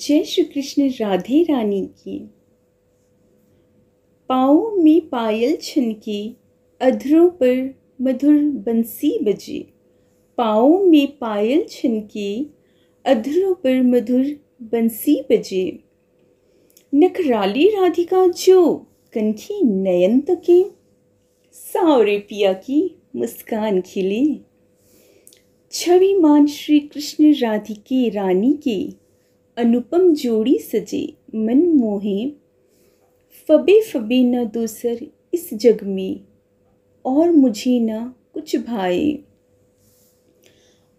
जय श्री कृष्ण राधे रानी की पाओ में पायल छनके अधरों पर मधुर बंसी बजे पाओ में पायल छनके अधरों पर मधुर बंसी बजे नखराली राधिका जो कनखी नयन तके सावरे पिया की मुस्कान खिले छवि मान श्री कृष्ण राधिके रानी के अनुपम जोड़ी सजे मन मोहे फबे फबे न दूसर इस जग में और मुझे न कुछ भाए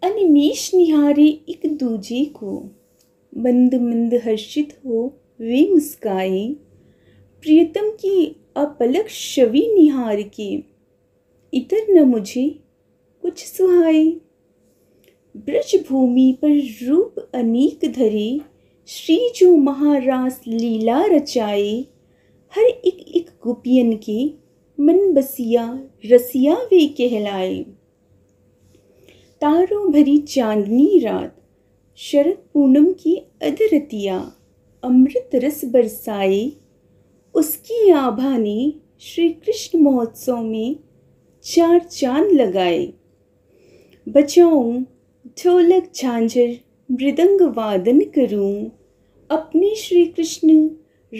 अनिमेश निहारे एक दूजे को मंद मंद हर्षित हो वे मुस्काए प्रियतम की अपलक छवि निहार के इतर न मुझे कुछ सुहाए ब्रजभूमि पर रूप अनेक धरे श्री जो महारास लीला रचाए हर एक एक गोपियन के मन बसिया रसिया वे कहलाए तारों भरी चांदनी रात शरद पूनम की अधरतिया अमृत रस बरसाए उसकी आभा ने श्री कृष्ण महोत्सव में चार चांद लगाए बचाऊं ढोलक झांझर मृदंग वादन करूं अपने श्री कृष्ण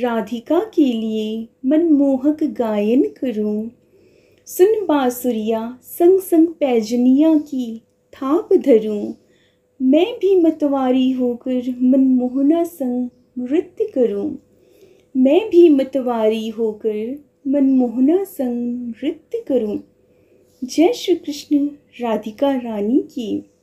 राधिका के लिए मनमोहक गायन करूं सुन बासुरिया संग संग पैजनिया की थाप धरूं मैं भी मतवारी होकर मनमोहना संग नृत्य करूं मैं भी मतवारी होकर मनमोहना संग नृत्य करूं जय श्री कृष्ण राधिका रानी की